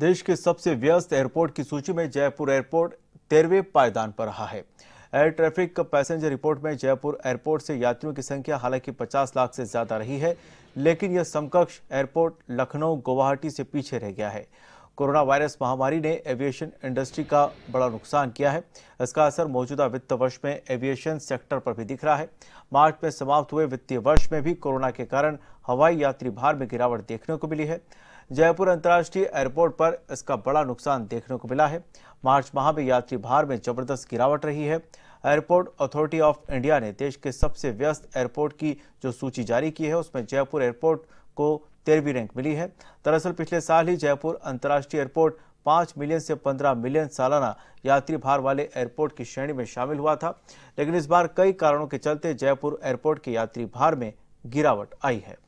देश के सबसे व्यस्त एयरपोर्ट की सूची में जयपुर एयरपोर्ट तेरहवें पायदान पर रहा है एयर ट्रैफिक पैसेंजर रिपोर्ट में जयपुर एयरपोर्ट से यात्रियों की संख्या हालांकि 50 लाख से ज्यादा रही है लेकिन यह समकक्ष एयरपोर्ट लखनऊ गुवाहाटी से पीछे रह गया है कोरोना वायरस महामारी ने एविएशन इंडस्ट्री का बड़ा नुकसान किया है इसका असर मौजूदा वित्त वर्ष में एविएशन सेक्टर पर भी दिख रहा है मार्च में समाप्त हुए वित्तीय वर्ष में भी कोरोना के कारण हवाई यात्री भार में गिरावट देखने को मिली है जयपुर अंतर्राष्ट्रीय एयरपोर्ट पर इसका बड़ा नुकसान देखने को मिला है मार्च माह में यात्री भार में जबरदस्त गिरावट रही है एयरपोर्ट अथॉरिटी ऑफ इंडिया ने देश के सबसे व्यस्त एयरपोर्ट की जो सूची जारी की है उसमें जयपुर एयरपोर्ट को तेरहवीं रैंक मिली है दरअसल पिछले साल ही जयपुर अंतर्राष्ट्रीय एयरपोर्ट पांच मिलियन से पंद्रह मिलियन सालाना यात्री भार वाले एयरपोर्ट की श्रेणी में शामिल हुआ था लेकिन इस बार कई कारणों के चलते जयपुर एयरपोर्ट के यात्री भार में गिरावट आई है